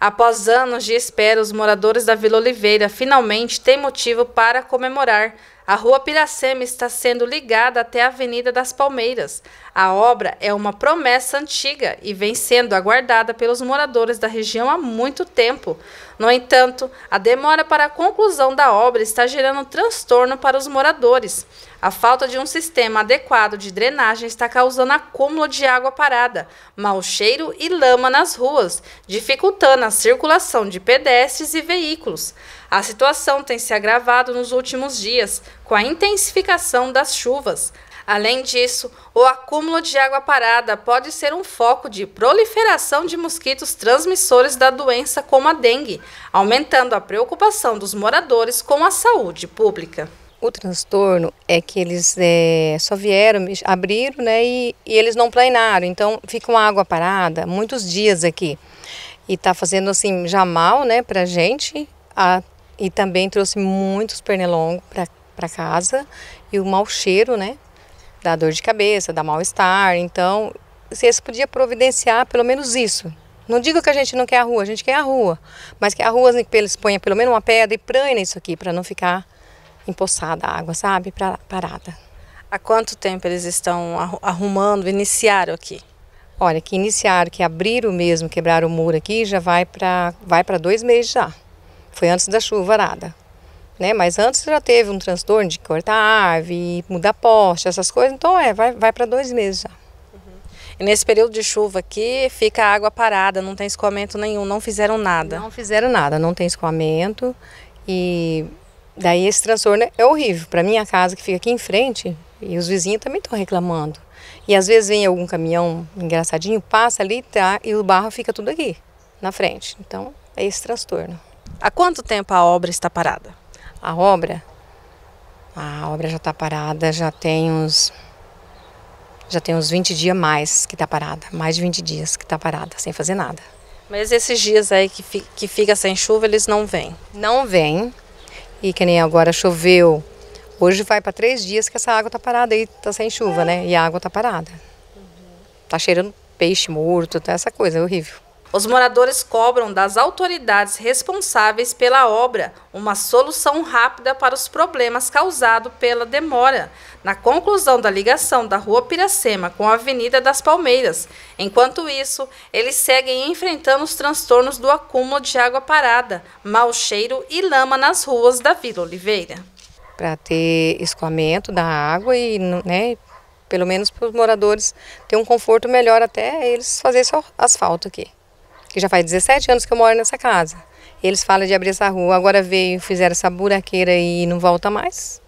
Após anos de espera, os moradores da Vila Oliveira finalmente têm motivo para comemorar. A Rua Piracema está sendo ligada até a Avenida das Palmeiras. A obra é uma promessa antiga e vem sendo aguardada pelos moradores da região há muito tempo. No entanto, a demora para a conclusão da obra está gerando transtorno para os moradores. A falta de um sistema adequado de drenagem está causando acúmulo de água parada, mau cheiro e lama nas ruas, dificultando a circulação de pedestres e veículos. A situação tem se agravado nos últimos dias, com a intensificação das chuvas. Além disso, o acúmulo de água parada pode ser um foco de proliferação de mosquitos transmissores da doença como a dengue, aumentando a preocupação dos moradores com a saúde pública. O transtorno é que eles é, só vieram, abriram, né, e, e, eles não planearam. Então, fica uma água parada muitos dias aqui. E tá fazendo, assim, já mal, né, pra gente. A, e também trouxe muitos pernilongos pra, pra casa. E o mau cheiro, né, dá dor de cabeça, dá mal-estar. Então, vocês podia providenciar pelo menos isso. Não digo que a gente não quer a rua, a gente quer a rua. Mas que a rua, eles ponham pelo menos uma pedra e prana isso aqui, para não ficar empoçada a água, sabe? Pra, parada. Há quanto tempo eles estão arrumando, iniciaram aqui? Olha, que iniciaram, que abriram mesmo, quebraram o muro aqui, já vai para vai pra dois meses já. Foi antes da chuva arada. Né? Mas antes já teve um transtorno de cortar árvore, mudar poste, essas coisas. Então é, vai, vai para dois meses já. Uhum. E nesse período de chuva aqui, fica a água parada, não tem escoamento nenhum, não fizeram nada. Não fizeram nada, não tem escoamento. E Daí esse transtorno é horrível. Para minha casa, que fica aqui em frente, e os vizinhos também estão reclamando. E às vezes vem algum caminhão engraçadinho, passa ali tá, e o barro fica tudo aqui, na frente. Então, é esse transtorno. Há quanto tempo a obra está parada? A obra? A obra já está parada, já tem uns. Já tem uns 20 dias mais que está parada. Mais de 20 dias que está parada, sem fazer nada. Mas esses dias aí que, que fica sem chuva, eles não vêm? Não vêm. E que nem agora choveu. Hoje vai para três dias que essa água tá parada aí, tá sem chuva, né? E a água tá parada. Tá cheirando peixe morto, tá essa coisa, é horrível. Os moradores cobram das autoridades responsáveis pela obra uma solução rápida para os problemas causados pela demora na conclusão da ligação da Rua Piracema com a Avenida das Palmeiras. Enquanto isso, eles seguem enfrentando os transtornos do acúmulo de água parada, mau cheiro e lama nas ruas da Vila Oliveira. Para ter escoamento da água e né, pelo menos para os moradores ter um conforto melhor até eles fazerem esse asfalto aqui que já faz 17 anos que eu moro nessa casa. Eles falam de abrir essa rua, agora veio, fizeram essa buraqueira e não volta mais.